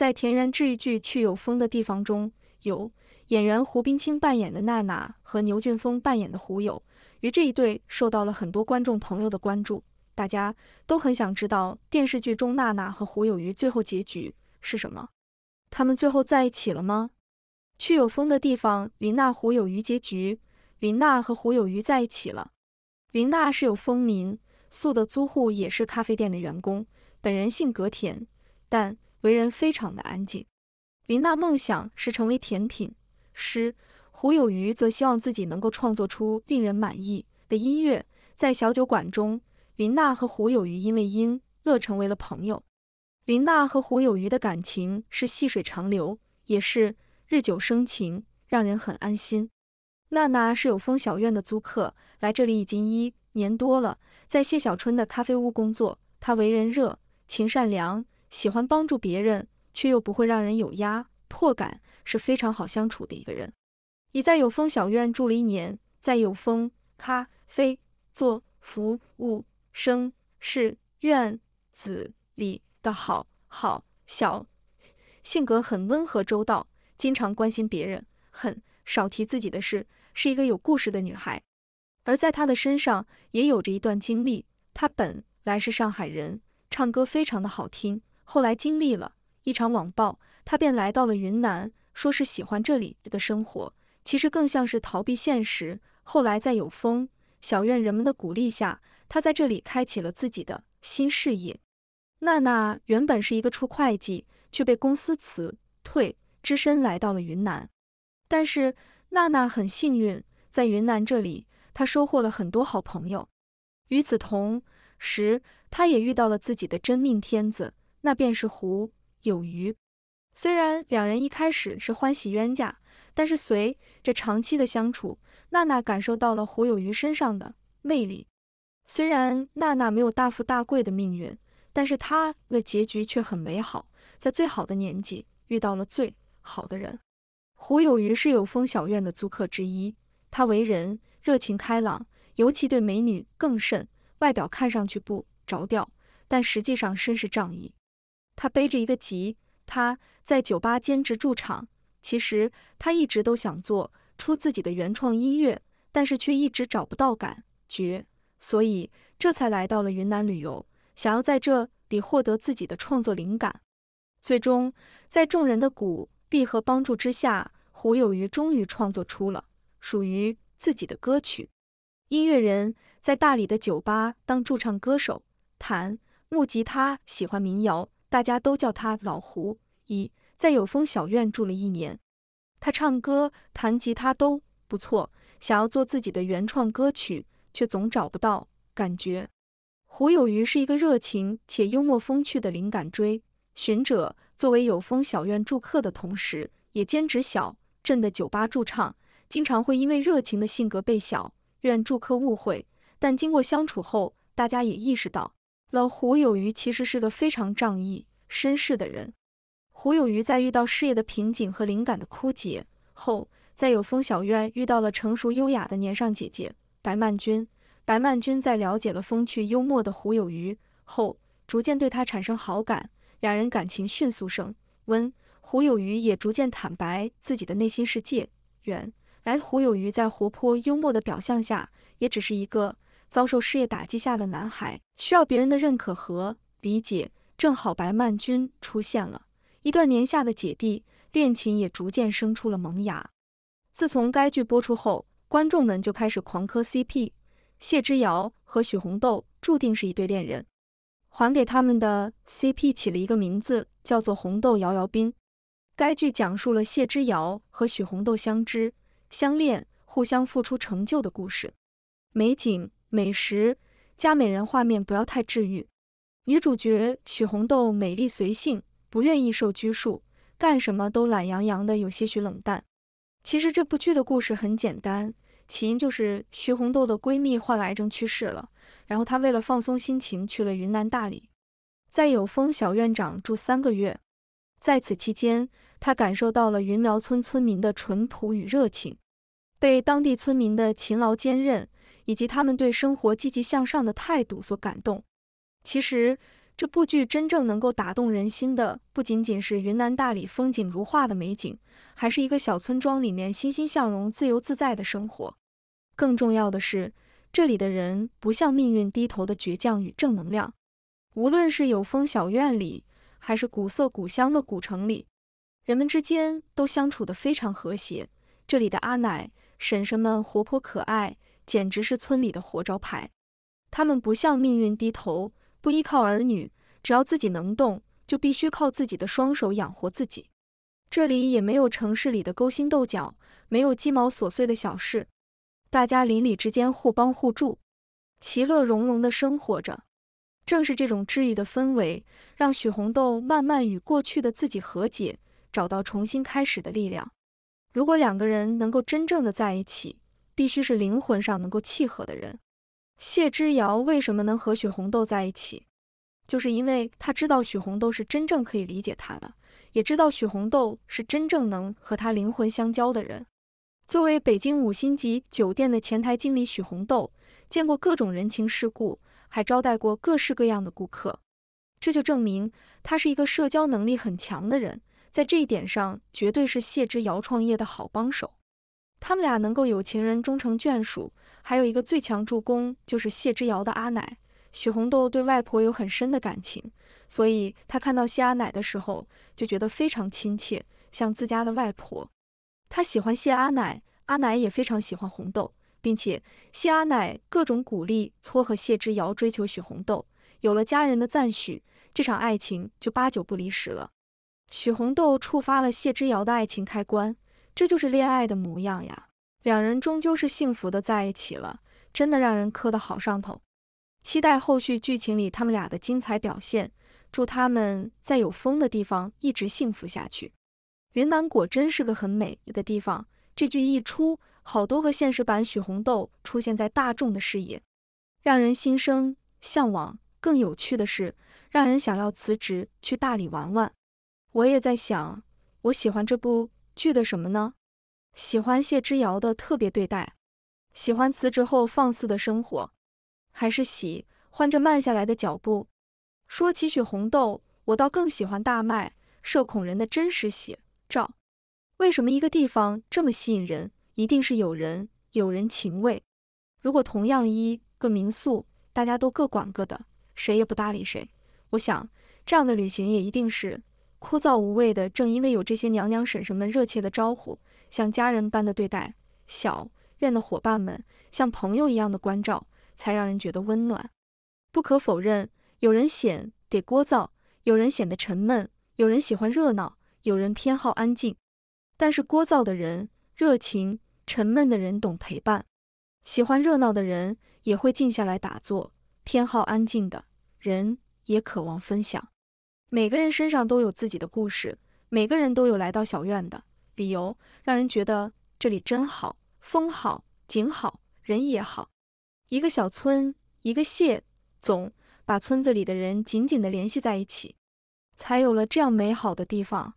在田园治愈剧《去有风的地方》中，有演员胡冰卿扮演的娜娜和牛俊峰扮演的胡友，于这一对受到了很多观众朋友的关注，大家都很想知道电视剧中娜娜和胡友于最后结局是什么？他们最后在一起了吗？《去有风的地方》，林娜胡友于结局，林娜和胡友于在一起了。林娜是有风民宿的租户，也是咖啡店的员工，本人性格甜，但。为人非常的安静。林娜梦想是成为甜品师，胡有余则希望自己能够创作出令人满意的音乐。在小酒馆中，林娜和胡有余因为音乐成为了朋友。林娜和胡有余的感情是细水长流，也是日久生情，让人很安心。娜娜是有风小院的租客，来这里已经一年多了，在谢小春的咖啡屋工作。她为人热情善良。喜欢帮助别人，却又不会让人有压迫感，是非常好相处的一个人。已在有风小院住了一年，在有风咖啡做服务生是院子里的好好小，性格很温和周到，经常关心别人，很少提自己的事，是一个有故事的女孩。而在她的身上也有着一段经历，她本来是上海人，唱歌非常的好听。后来经历了一场网暴，他便来到了云南，说是喜欢这里的生活，其实更像是逃避现实。后来在有风小院人们的鼓励下，他在这里开启了自己的新事业。娜娜原本是一个出会计，却被公司辞退，只身来到了云南。但是娜娜很幸运，在云南这里，她收获了很多好朋友。与此同时，她也遇到了自己的真命天子。那便是胡有余。虽然两人一开始是欢喜冤家，但是随着长期的相处，娜娜感受到了胡有余身上的魅力。虽然娜娜没有大富大贵的命运，但是她的结局却很美好，在最好的年纪遇到了最好的人。胡有余是有风小院的租客之一，他为人热情开朗，尤其对美女更甚。外表看上去不着调，但实际上身是仗义。他背着一个吉他，在酒吧兼职驻唱。其实他一直都想做出自己的原创音乐，但是却一直找不到感觉，所以这才来到了云南旅游，想要在这里获得自己的创作灵感。最终，在众人的鼓励和帮助之下，胡有余终于创作出了属于自己的歌曲。音乐人在大理的酒吧当驻唱歌手，弹木吉他，喜欢民谣。大家都叫他老胡。一在有风小院住了一年，他唱歌、弹吉他都不错。想要做自己的原创歌曲，却总找不到感觉。胡有余是一个热情且幽默风趣的灵感追寻者。作为有风小院住客的同时，也兼职小镇的酒吧驻唱。经常会因为热情的性格被小院住客误会，但经过相处后，大家也意识到。老胡有余其实是个非常仗义、绅士的人。胡有余在遇到事业的瓶颈和灵感的枯竭后，在有风小院遇到了成熟优雅的年上姐姐白曼君。白曼君在了解了风趣幽默的胡有余后，逐渐对他产生好感，两人感情迅速升温。胡有余也逐渐坦白自己的内心世界。原来胡有余在活泼幽默的表象下，也只是一个。遭受事业打击下的男孩需要别人的认可和理解，正好白曼君出现了，一段年下的姐弟恋情也逐渐生出了萌芽。自从该剧播出后，观众们就开始狂磕 CP，谢之遥和许红豆注定是一对恋人，还给他们的 CP 起了一个名字叫做红豆摇摇冰。该剧讲述了谢之遥和许红豆相知、相恋、互相付出成就的故事，美景。美食加美人画面不要太治愈。女主角许红豆美丽随性，不愿意受拘束，干什么都懒洋洋的，有些许冷淡。其实这部剧的故事很简单，起因就是许红豆的闺蜜患癌症去世了，然后她为了放松心情去了云南大理，在有风小院长住三个月，在此期间，她感受到了云苗村村民的淳朴与热情，被当地村民的勤劳坚韧。以及他们对生活积极向上的态度所感动。其实，这部剧真正能够打动人心的，不仅仅是云南大理风景如画的美景，还是一个小村庄里面欣欣向荣、自由自在的生活。更重要的是，这里的人不向命运低头的倔强与正能量。无论是有风小院里，还是古色古香的古城里，人们之间都相处得非常和谐。这里的阿奶、婶婶们活泼可爱。简直是村里的活招牌。他们不向命运低头，不依靠儿女，只要自己能动，就必须靠自己的双手养活自己。这里也没有城市里的勾心斗角，没有鸡毛琐碎的小事，大家邻里之间互帮互助，其乐融融的生活着。正是这种治愈的氛围，让许红豆慢慢与过去的自己和解，找到重新开始的力量。如果两个人能够真正的在一起，必须是灵魂上能够契合的人。谢之遥为什么能和许红豆在一起，就是因为他知道许红豆是真正可以理解他的，也知道许红豆是真正能和他灵魂相交的人。作为北京五星级酒店的前台经理，许红豆见过各种人情世故，还招待过各式各样的顾客，这就证明他是一个社交能力很强的人，在这一点上绝对是谢之遥创业的好帮手。他们俩能够有情人终成眷属，还有一个最强助攻就是谢之遥的阿奶许红豆对外婆有很深的感情，所以他看到谢阿奶的时候就觉得非常亲切，像自家的外婆。他喜欢谢阿奶，阿奶也非常喜欢红豆，并且谢阿奶各种鼓励撮合谢之遥追求许红豆。有了家人的赞许，这场爱情就八九不离十了。许红豆触发了谢之遥的爱情开关。这就是恋爱的模样呀，两人终究是幸福的在一起了，真的让人磕的好上头。期待后续剧情里他们俩的精彩表现，祝他们在有风的地方一直幸福下去。云南果真是个很美的地方，这剧一出，好多个现实版许红豆出现在大众的视野，让人心生向往。更有趣的是，让人想要辞职去大理玩玩。我也在想，我喜欢这部。剧的什么呢？喜欢谢之遥的特别对待，喜欢辞职后放肆的生活，还是喜欢这慢下来的脚步？说起许红豆，我倒更喜欢大麦社恐人的真实写照。为什么一个地方这么吸引人？一定是有人有人情味。如果同样一个民宿，大家都各管各的，谁也不搭理谁，我想这样的旅行也一定是。枯燥无味的，正因为有这些娘娘婶婶们热切的招呼，像家人般的对待小院的伙伴们，像朋友一样的关照，才让人觉得温暖。不可否认，有人显得聒噪，有人显得沉闷，有人喜欢热闹，有人偏好安静。但是聒噪的人热情，沉闷的人懂陪伴，喜欢热闹的人也会静下来打坐，偏好安静的人也渴望分享。每个人身上都有自己的故事，每个人都有来到小院的理由，让人觉得这里真好，风好，景好人也好。一个小村，一个谢总，把村子里的人紧紧的联系在一起，才有了这样美好的地方。